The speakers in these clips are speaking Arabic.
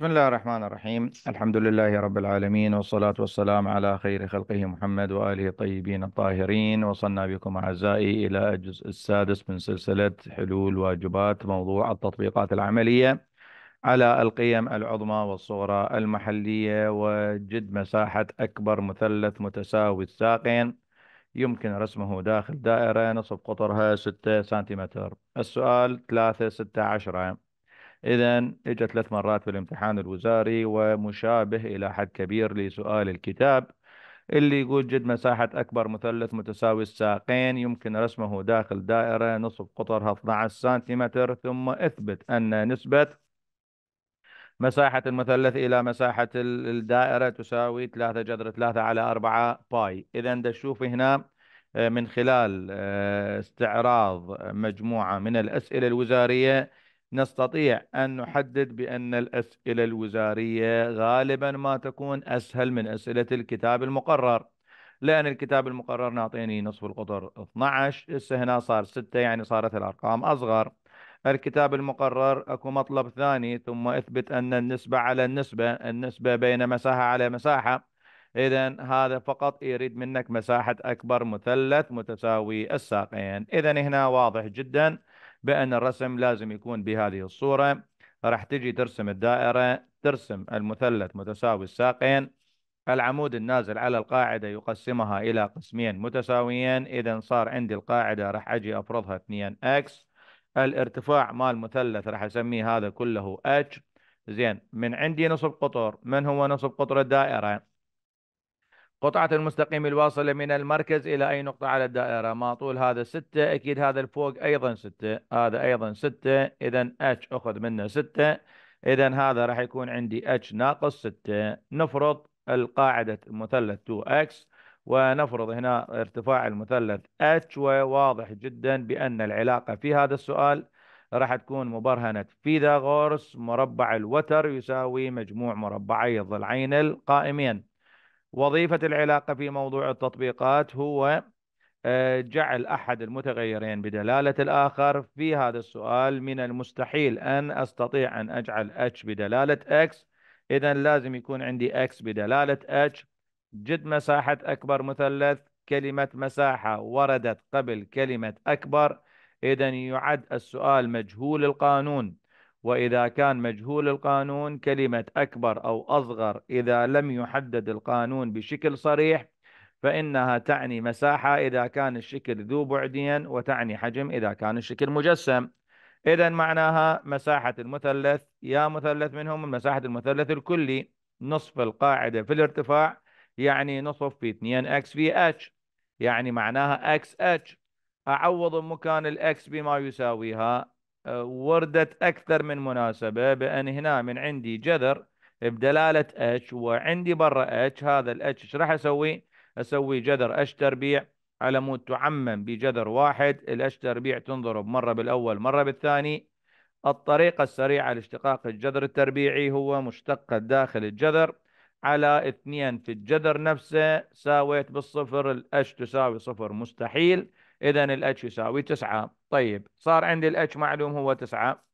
بسم الله الرحمن الرحيم الحمد لله رب العالمين والصلاة والسلام على خير خلقه محمد وآله الطيبين الطاهرين وصلنا بكم أعزائي إلى الجزء السادس من سلسلة حلول واجبات موضوع التطبيقات العملية على القيم العظمى والصغرى المحلية وجد مساحة أكبر مثلث متساوي الساقين يمكن رسمه داخل دائرة نصف قطرها 6 سنتيمتر السؤال 3 6 10 إذا إجت ثلاث مرات في الامتحان الوزاري ومشابه إلى حد كبير لسؤال الكتاب اللي يقول جد مساحة أكبر مثلث متساوي الساقين يمكن رسمه داخل دائرة نصف قطرها 12 سنتيمتر ثم اثبت أن نسبة مساحة المثلث إلى مساحة الدائرة تساوي 3 جذر 3 على 4 باي إذا تشوف هنا آه، من خلال آه، استعراض مجموعة من الأسئلة الوزارية نستطيع أن نحدد بأن الأسئلة الوزارية غالبا ما تكون أسهل من أسئلة الكتاب المقرر لأن الكتاب المقرر نعطيني نصف القطر 12 إسه هنا صار 6 يعني صارت الأرقام أصغر الكتاب المقرر اكو مطلب ثاني ثم اثبت ان النسبة على النسبة النسبة بين مساحة على مساحة اذا هذا فقط يريد منك مساحة اكبر مثلث متساوي الساقين اذا هنا واضح جدا بأن الرسم لازم يكون بهذه الصورة راح تجي ترسم الدائرة ترسم المثلث متساوي الساقين العمود النازل على القاعدة يقسمها إلى قسمين متساويين إذا صار عندي القاعدة راح أجي أفرضها 2x الارتفاع مال المثلث راح أسميه هذا كله h زين من عندي نصف قطر من هو نصف قطر الدائرة قطعة المستقيم الواصلة من المركز إلى أي نقطة على الدائرة ما طول هذا ستة أكيد هذا الفوق أيضا ستة هذا أيضا ستة إذا H أخذ منه ستة إذا هذا راح يكون عندي H ناقص ستة نفرض القاعدة المثلث 2X ونفرض هنا ارتفاع المثلث H وواضح جدا بأن العلاقة في هذا السؤال راح تكون مبرهنة فيثاغورس مربع الوتر يساوي مجموع مربعي الضلعين القائمين وظيفة العلاقة في موضوع التطبيقات هو آه، جعل أحد المتغيرين بدلالة الآخر في هذا السؤال من المستحيل أن أستطيع أن أجعل H بدلالة X إذا لازم يكون عندي X بدلالة H جد مساحة أكبر مثلث كلمة مساحة وردت قبل كلمة أكبر إذا يعد السؤال مجهول القانون وإذا كان مجهول القانون كلمة أكبر أو أصغر إذا لم يحدد القانون بشكل صريح فإنها تعني مساحة إذا كان الشكل ذو بعدين وتعني حجم إذا كان الشكل مجسم إذا معناها مساحة المثلث يا مثلث منهم مساحة المثلث الكلي نصف القاعدة في الارتفاع يعني نصف في 2 x في h يعني معناها h أعوض مكان الاكس بما يساويها وردت أكثر من مناسبة بأن هنا من عندي جذر بدلالة H وعندي برا H هذا ال H ايش راح أسوي؟ أسوي جذر H تربيع على مود تعمم بجذر واحد ال H تربيع تنضرب مرة بالأول مرة بالثاني الطريقة السريعة لاشتقاق الجذر التربيعي هو مشتقة داخل الجذر على اثنين في الجذر نفسه ساويت بالصفر الاش تساوي صفر مستحيل إذا الاتش يساوي 9 طيب صار عندي الاتش معلوم هو 9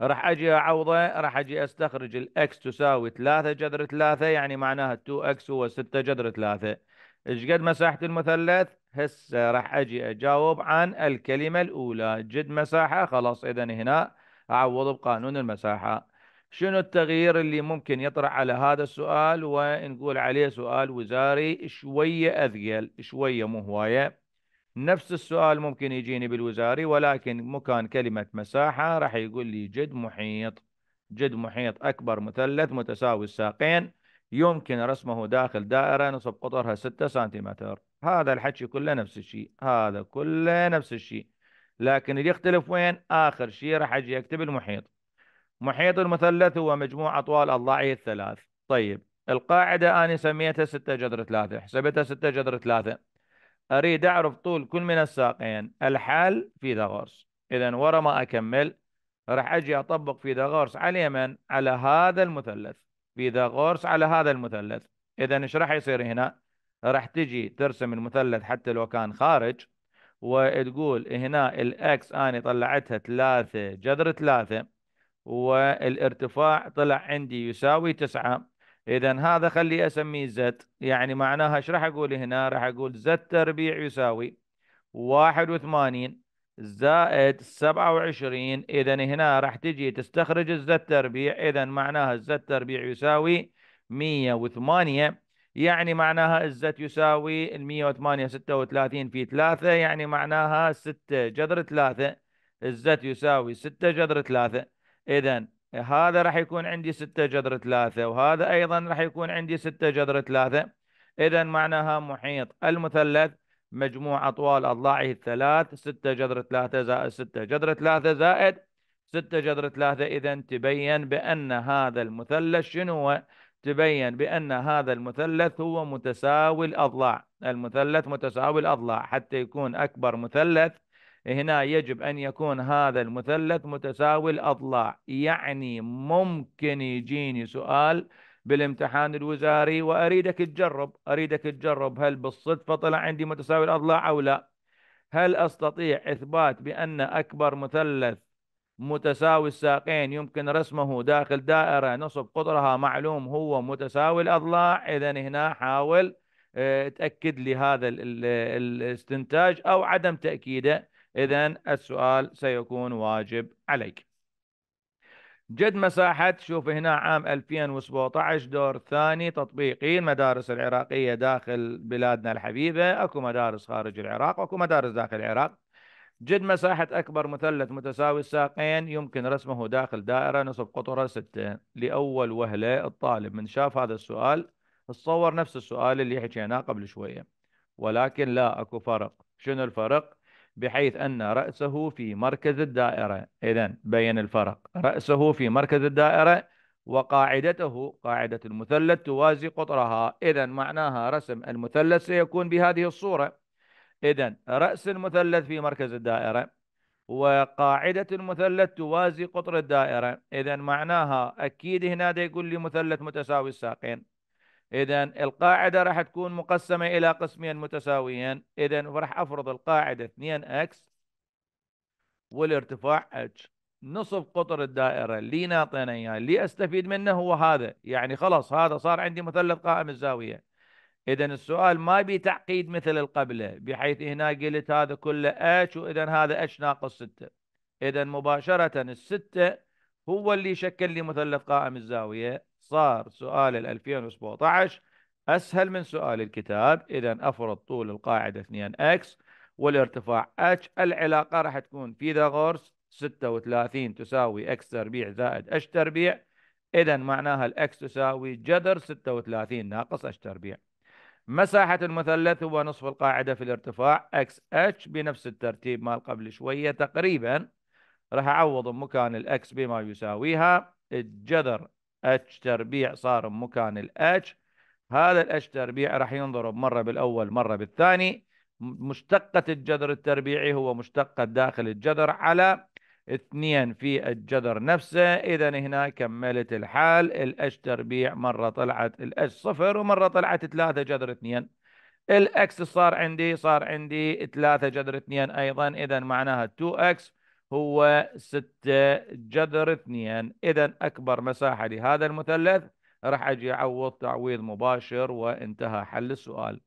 راح أجي أعوضه راح أجي أستخرج الأكس تساوي 3 جذر 3 يعني معناها 2x هو 6 جذر 3 إيش قد مساحة المثلث؟ هسه راح أجي أجاوب عن الكلمة الأولى جد مساحة خلاص إذا هنا أعوض بقانون المساحة شنو التغيير اللي ممكن يطرح على هذا السؤال ونقول عليه سؤال وزاري شوية أثقل شوية مو هواية نفس السؤال ممكن يجيني بالوزاري ولكن مكان كلمة مساحة راح يقول لي جد محيط جد محيط أكبر مثلث متساوي الساقين يمكن رسمه داخل دائرة نصف قطرها 6 سنتيمتر هذا الحكي كله نفس الشيء هذا كله نفس الشيء لكن اللي يختلف وين آخر شيء راح أجي أكتب المحيط محيط المثلث هو مجموع أطوال أضلاعه الثلاث طيب القاعدة أنا سميتها 6 جذر 3 حسبتها 6 جذر 3 أريد أعرف طول كل من الساقين الحال في فيثاغورس إذا ورا ما أكمل راح أجي أطبق في فيثاغورس على اليمن على هذا المثلث في فيثاغورس على هذا المثلث إذا إيش راح يصير هنا؟ راح تجي ترسم المثلث حتى لو كان خارج وتقول هنا الأكس أنا طلعتها ثلاثة جذر ثلاثة والارتفاع طلع عندي يساوي تسعة اذا هذا خليه اسميه زد يعني معناها ايش راح اقول هنا راح اقول زد تربيع يساوي 81 زائد 27 اذا هنا راح تجي تستخرج الزد تربيع اذا معناها الزد تربيع يساوي 108 يعني معناها الزت يساوي وثمانية 108 36 في 3 يعني معناها 6 جذر 3 الزت يساوي 6 جذر 3 اذا هذا راح يكون عندي 6 جذر 3 وهذا أيضا راح يكون عندي 6 جذر 3 إذا معناها محيط المثلث مجموع أطوال أضلاعه الثلاث 6 جذر 3 زائد 6 جذر 3 زائد 6 جذر 3 إذا تبين بأن هذا المثلث شنو هو؟ تبين بأن هذا المثلث هو متساوي الأضلاع المثلث متساوي الأضلاع حتى يكون أكبر مثلث هنا يجب أن يكون هذا المثلث متساوي الأضلاع يعني ممكن يجيني سؤال بالامتحان الوزاري وأريدك تجرب أريدك تجرب هل بالصدفة طلع عندي متساوي الأضلاع أو لا هل أستطيع إثبات بأن أكبر مثلث متساوي الساقين يمكن رسمه داخل دائرة نصب قطرها معلوم هو متساوي الأضلاع إذا هنا حاول آه، تأكد لي هذا الاستنتاج أو عدم تأكيده إذا السؤال سيكون واجب عليك جد مساحة شوف هنا عام 2017 دور ثاني تطبيقي المدارس العراقية داخل بلادنا الحبيبة أكو مدارس خارج العراق وأكو مدارس داخل العراق جد مساحة أكبر مثلث متساوي الساقين يمكن رسمه داخل دائرة نصف قطرة 6 لأول وهلة الطالب من شاف هذا السؤال تصور نفس السؤال اللي حكيناه قبل شوية ولكن لا أكو فرق شنو الفرق؟ بحيث أن رأسه في مركز الدائرة إذا بين الفرق رأسه في مركز الدائرة وقاعدته قاعدة المثلث توازي قطرها إذا معناها رسم المثلث سيكون بهذه الصورة إذا رأس المثلث في مركز الدائرة وقاعدة المثلث توازي قطر الدائرة إذا معناها أكيد هنا دا يقول لي مثلث متساوي الساقين إذا القاعدة راح تكون مقسمة إلى قسمين متساويين إذا راح أفرض القاعدة 2x والارتفاع h نصف قطر الدائرة اللي ناطينا إياه اللي أستفيد منه هو هذا يعني خلاص هذا صار عندي مثلث قائم الزاوية إذا السؤال ما بي تعقيد مثل القبله بحيث هنا قلت هذا كله h وإذا هذا h ناقص 6 إذا مباشرة الستة هو اللي شكل لي مثلث قائم الزاوية صار سؤال ال 2017 أسهل من سؤال الكتاب إذا أفرض طول القاعدة 2x والارتفاع h العلاقة راح تكون فيثاغورس 36 تساوي x تربيع زائد اتش تربيع إذا معناها الx تساوي جذر 36 ناقص اتش تربيع مساحة المثلث هو نصف القاعدة في الارتفاع اتش بنفس الترتيب مال قبل شوية تقريبا راح أعوض مكان الx بما يساويها الجذر اتش تربيع صار مكان الاتش هذا الاتش تربيع راح ينضرب مرة بالأول مرة بالثاني مشتقة الجذر التربيعي هو مشتقة داخل الجذر على اثنين في الجذر نفسه إذا هنا كملت الحال الاتش تربيع مرة طلعت الاتش صفر ومرة طلعت ثلاثة جذر اثنين الاكس صار عندي صار عندي ثلاثة جذر اثنين أيضا إذا معناها 2 اكس هو 6 جذر 2 إذا أكبر مساحة لهذا المثلث راح أجي أعوض تعويض مباشر وانتهى حل السؤال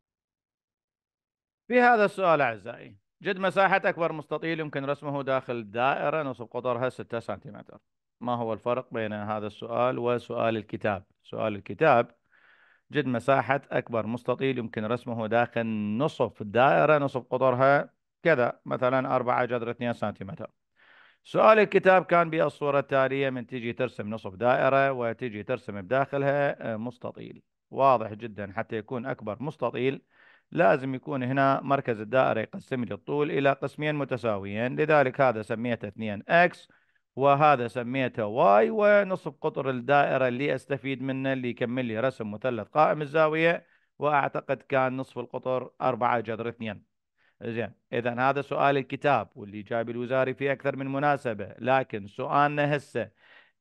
في هذا السؤال أعزائي جد مساحة أكبر مستطيل يمكن رسمه داخل دائرة نصف قطرها 6 سنتيمتر ما هو الفرق بين هذا السؤال وسؤال الكتاب سؤال الكتاب جد مساحة أكبر مستطيل يمكن رسمه داخل نصف دائرة نصف قطرها كذا مثلا 4 جذر 2 سنتيمتر سؤال الكتاب كان بالصورة التالية من تيجي ترسم نصف دائرة وتيجي ترسم بداخلها آه، مستطيل واضح جدا حتى يكون أكبر مستطيل لازم يكون هنا مركز الدائرة يقسم لي الطول إلى قسمين متساويين لذلك هذا سميته 2x وهذا سميته y ونصف قطر الدائرة اللي أستفيد منه اللي يكمل لي رسم مثلث قائم الزاوية وأعتقد كان نصف القطر 4 جذر 2 زين اذا هذا سؤال الكتاب واللي جايب الوزاري في اكثر من مناسبه لكن سؤالنا هسه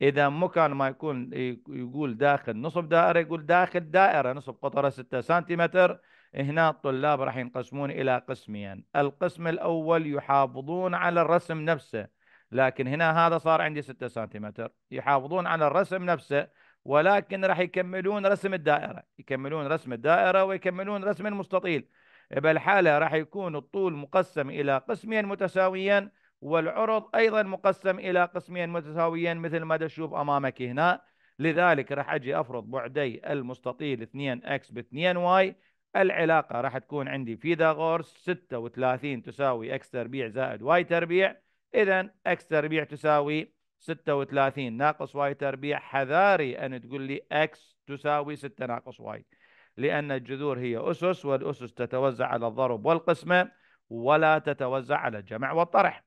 اذا مكان ما يكون يقول داخل نصف دائره يقول داخل دائره نصف قطره 6 سنتيمتر هنا الطلاب راح ينقسمون الى قسمين القسم الاول يحافظون على الرسم نفسه لكن هنا هذا صار عندي 6 سنتيمتر يحافظون على الرسم نفسه ولكن راح يكملون رسم الدائره يكملون رسم الدائره ويكملون رسم المستطيل بل حالة راح يكون الطول مقسم إلى قسمين متساويين والعرض أيضا مقسم إلى قسمين متساويين مثل ما تشوف أمامك هنا لذلك راح أجي أفرض بعدي المستطيل 2x ب 2y العلاقة راح تكون عندي فيثاغورس 36 تساوي x تربيع زائد y تربيع إذا x تربيع تساوي 36 ناقص y تربيع حذاري أن تقول لي x تساوي 6 ناقص y لأن الجذور هي أسس والأسس تتوزع على الضرب والقسمة ولا تتوزع على الجمع والطرح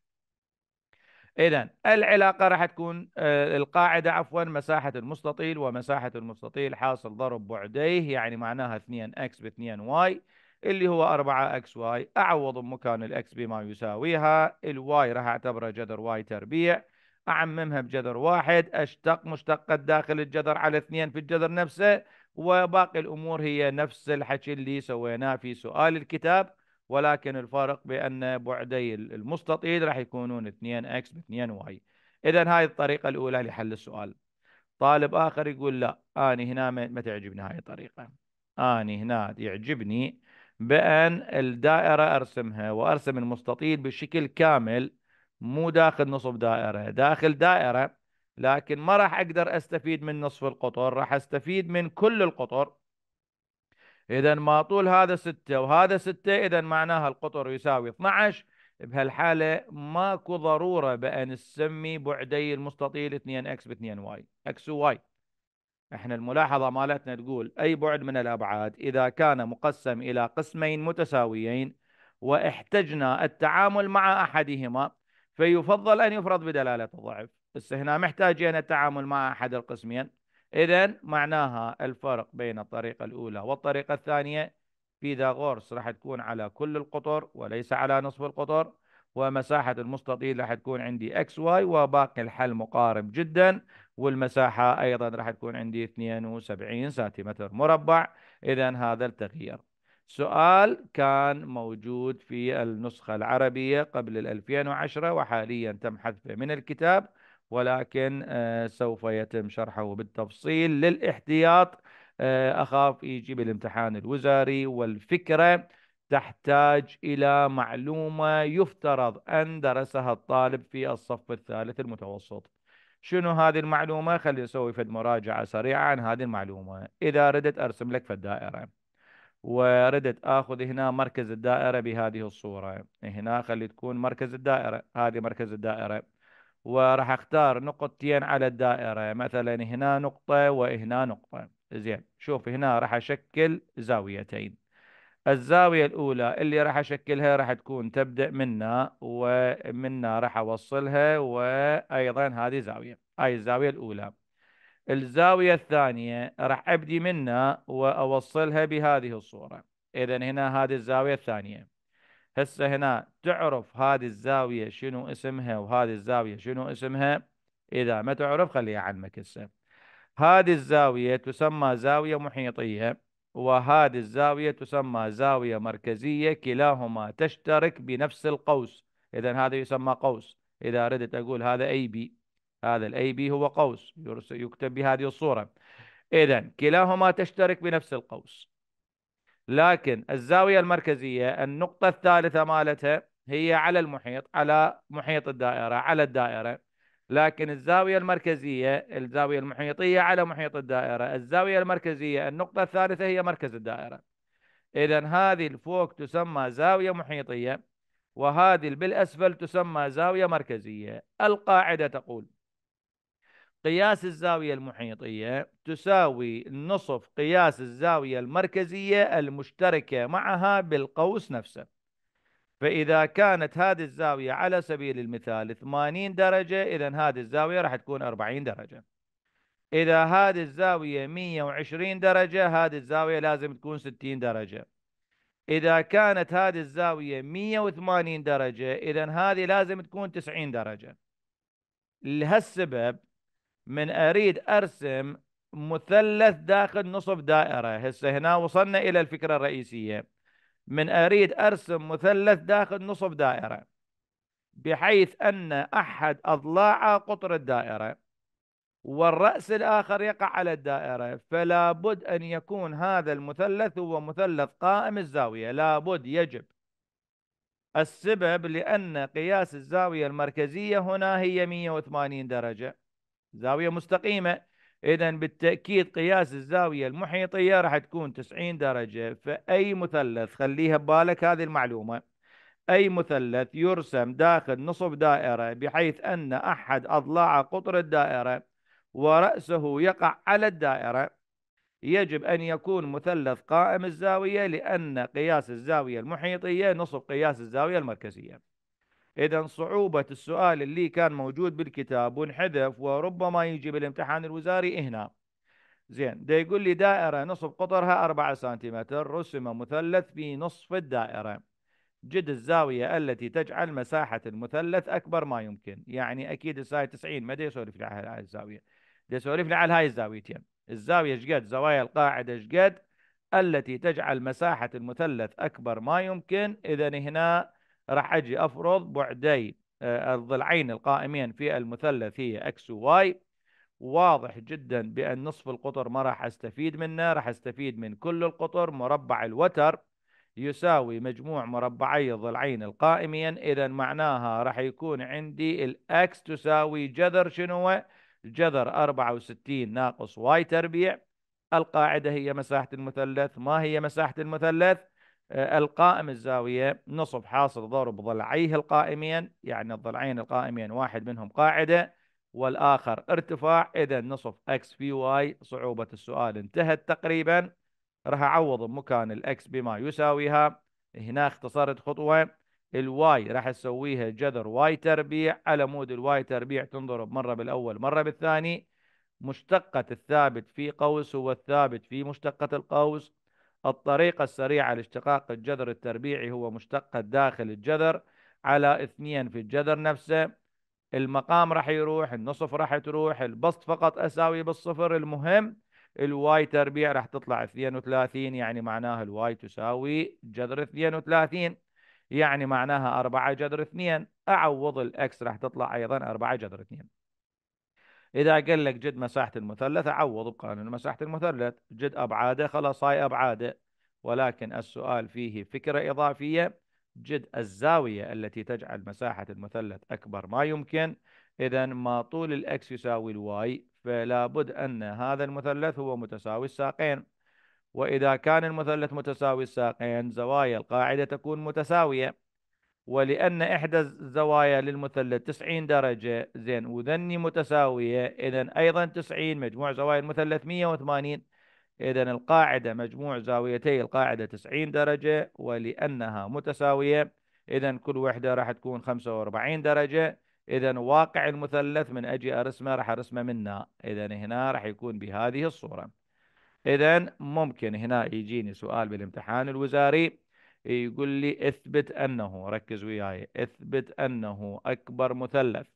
إذا العلاقة راح تكون آه، القاعدة عفوا مساحة المستطيل ومساحة المستطيل حاصل ضرب بعديه يعني معناها 2x ب 2y اللي هو 4xy أعوض مكان الx بما يساويها الواي راح أعتبره جذر واي تربيع أعممها بجذر واحد أشتق مشتقة داخل الجذر على 2 في الجذر نفسه وباقي الأمور هي نفس الحكي اللي سويناه في سؤال الكتاب ولكن الفرق بأن بعدي المستطيل راح يكونون 2x ب 2y إذا هاي الطريقة الأولى لحل السؤال طالب آخر يقول لا أنا هنا ما تعجبني هاي الطريقة أنا هنا يعجبني بأن الدائرة أرسمها وأرسم المستطيل بشكل كامل مو داخل نصف دائرة داخل دائرة لكن ما راح اقدر استفيد من نصف القطر راح استفيد من كل القطر اذا ما طول هذا 6 وهذا 6 اذا معناها القطر يساوي 12 بهالحالة ماكو ضرورة بأن نسمي بعدي المستطيل 2x ب 2y x و y احنا الملاحظة مالتنا تقول أي بعد من الأبعاد إذا كان مقسم إلى قسمين متساويين واحتجنا التعامل مع أحدهما فيفضل أن يفرض بدلالة الضعف بس هنا محتاجين التعامل مع أحد القسمين إذا معناها الفرق بين الطريقة الأولى والطريقة الثانية فيثاغورس راح تكون على كل القطر وليس على نصف القطر ومساحة المستطيل راح تكون عندي اكس واي وباقي الحل مقارب جدا والمساحة أيضا راح تكون عندي 72 سنتيمتر مربع إذا هذا التغيير سؤال كان موجود في النسخة العربية قبل 2010 وحاليا تم حذفه من الكتاب ولكن آه، سوف يتم شرحه بالتفصيل للاحتياط آه، أخاف يجيب الامتحان الوزاري والفكرة تحتاج إلى معلومة يفترض أن درسها الطالب في الصف الثالث المتوسط شنو هذه المعلومة؟ خلي اسوي فد مراجعة سريعة عن هذه المعلومة إذا ردت أرسم لك فد دائرة وردت أخذ هنا مركز الدائرة بهذه الصورة هنا خلي تكون مركز الدائرة هذه مركز الدائرة وراح اختار نقطتين على الدائرة مثلا هنا نقطة وهنا نقطة زين شوف هنا راح اشكل زاويتين الزاوية الأولى اللي راح أشكلها راح تكون تبدأ منا ومنا راح أوصلها وأيضا هذه زاوية هاي الزاوية الأولى الزاوية الثانية راح أبدي منا وأوصلها بهذه الصورة إذا هنا هذه الزاوية الثانية هسه هنا تعرف هذه الزاوية شنو اسمها وهذه الزاوية شنو اسمها إذا ما تعرف خليها عنك هسه هذه الزاوية تسمى زاوية محيطية وهذه الزاوية تسمى زاوية مركزية كلاهما تشترك بنفس القوس إذا هذا يسمى قوس إذا أردت أقول هذا أي بي هذا الاي بي هو قوس يكتب بهذه الصورة إذا كلاهما تشترك بنفس القوس لكن الزاوية المركزية النقطة الثالثة مالتها هي على المحيط على محيط الدائرة على الدائرة لكن الزاوية المركزية الزاوية المحيطية على محيط الدائرة الزاوية المركزية النقطة الثالثة هي مركز الدائرة إذا هذه الفوق تسمى زاوية محيطية وهذه بالأسفل تسمى زاوية مركزية القاعدة تقول قياس الزاوية المحيطية تساوي نصف قياس الزاوية المركزية المشتركة معها بالقوس نفسه فإذا كانت هذه الزاوية على سبيل المثال 80 درجة إذا هذه الزاوية راح تكون 40 درجة إذا هذه الزاوية 120 درجة هذه الزاوية لازم تكون 60 درجة إذا كانت هذه الزاوية 180 درجة إذا هذه لازم تكون 90 درجة لهالسبب من اريد ارسم مثلث داخل نصف دائره هسه هنا وصلنا الى الفكره الرئيسيه من اريد ارسم مثلث داخل نصف دائره بحيث ان احد اضلاع قطر الدائره والراس الاخر يقع على الدائره فلا بد ان يكون هذا المثلث هو مثلث قائم الزاويه لا بد يجب السبب لان قياس الزاويه المركزيه هنا هي 180 درجه زاوية مستقيمة إذا بالتأكيد قياس الزاوية المحيطية راح تكون 90 درجة فأي مثلث خليها ببالك هذه المعلومة أي مثلث يرسم داخل نصف دائرة بحيث أن أحد أضلاع قطر الدائرة ورأسه يقع على الدائرة يجب أن يكون مثلث قائم الزاوية لأن قياس الزاوية المحيطية نصف قياس الزاوية المركزية إذا صعوبة السؤال اللي كان موجود بالكتاب وانحذف وربما يجي بالامتحان الوزاري هنا زين ده يقول لي دائرة نصف قطرها 4 سنتيمتر رسم مثلث في نصف الدائرة جد الزاوية التي تجعل مساحة المثلث أكبر ما يمكن يعني أكيد الساعة 90 ما يسولف لي على هاي الزاوية ده يسولف لي على هاي الزاويتين الزاوية شقد زوايا القاعدة شقد التي تجعل مساحة المثلث أكبر ما يمكن إذا هنا راح أجي أفرض بعدي آه، الضلعين القائمين في المثلث هي اكس وواي واضح جدا بأن نصف القطر ما راح أستفيد منه راح أستفيد من كل القطر مربع الوتر يساوي مجموع مربعي الضلعين القائمين إذا معناها راح يكون عندي الأكس تساوي جذر شنو جذر 64 ناقص واي تربيع القاعدة هي مساحة المثلث ما هي مساحة المثلث آه، القائم الزاوية نصب حاصل ضرب ضلعيه القائمين يعني الضلعين القائمين واحد منهم قاعدة والآخر ارتفاع إذا نصف x في y صعوبة السؤال انتهت تقريبا راح أعوض بمكان الأكس بما يساويها هنا اختصرت خطوة الواي راح تسويها جذر واي تربيع على مود الواي تربيع تنضرب مرة بالأول مرة بالثاني مشتقة الثابت في قوس هو الثابت في مشتقة القوس الطريقة السريعة لاشتقاق الجذر التربيعي هو مشتقة داخل الجذر على اثنين في الجذر نفسه المقام راح يروح النصف راح تروح البسط فقط أساوي بالصفر المهم الواي تربيع راح تطلع 32 يعني معناها الواي تساوي جذر 32 يعني معناها 4 جذر 2 أعوض الإكس راح تطلع أيضا 4 جذر 2 إذا قال لك جد مساحة المثلث عوض بقانون مساحة المثلث جد أبعاده خلاص هاي أبعاده ولكن السؤال فيه فكرة إضافية جد الزاوية التي تجعل مساحة المثلث أكبر ما يمكن إذا ما طول الأكس يساوي الواي فلا بد أن هذا المثلث هو متساوي الساقين وإذا كان المثلث متساوي الساقين زوايا القاعدة تكون متساوية ولأن إحدى الزوايا للمثلث 90 درجة زين وذني متساوية إذا أيضا 90 مجموع زوايا المثلث 180 إذا القاعدة مجموع زاويتي القاعدة 90 درجة ولأنها متساوية إذا كل وحدة راح تكون 45 درجة إذا واقع المثلث من أجي أرسمه راح أرسمه منا إذا هنا راح يكون بهذه الصورة إذا ممكن هنا يجيني سؤال بالامتحان الوزاري يقول لي اثبت انه ركز وياي اثبت انه اكبر مثلث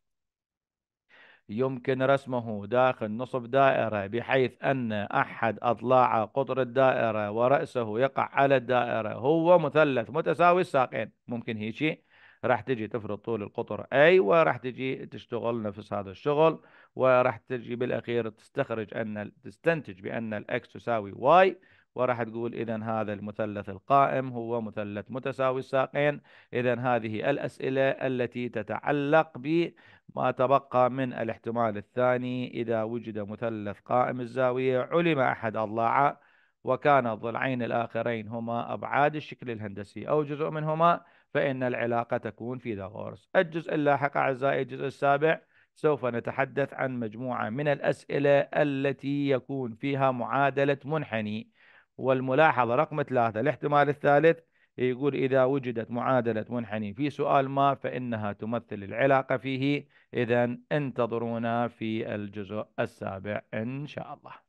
يمكن رسمه داخل نصف دائرة بحيث أن أحد أضلاع قطر الدائرة ورأسه يقع على الدائرة هو مثلث متساوي الساقين ممكن شيء راح تجي تفرض طول القطر أي وراح تجي تشتغل نفس هذا الشغل وراح تجي بالأخير تستخرج أن تستنتج بأن الأكس تساوي واي وراح تقول إذا هذا المثلث القائم هو مثلث متساوي الساقين إذا هذه الأسئلة التي تتعلق بما تبقى من الاحتمال الثاني إذا وجد مثلث قائم الزاوية علم أحد أضلاعه وكان الضلعين الآخرين هما أبعاد الشكل الهندسي أو جزء منهما فإن العلاقة تكون فيثاغورس الجزء اللاحق أعزائي الجزء السابع سوف نتحدث عن مجموعة من الأسئلة التي يكون فيها معادلة منحني والملاحظة رقم ثلاثة الاحتمال الثالث يقول إذا وجدت معادلة منحني في سؤال ما فإنها تمثل العلاقة فيه إذا انتظرونا في الجزء السابع إن شاء الله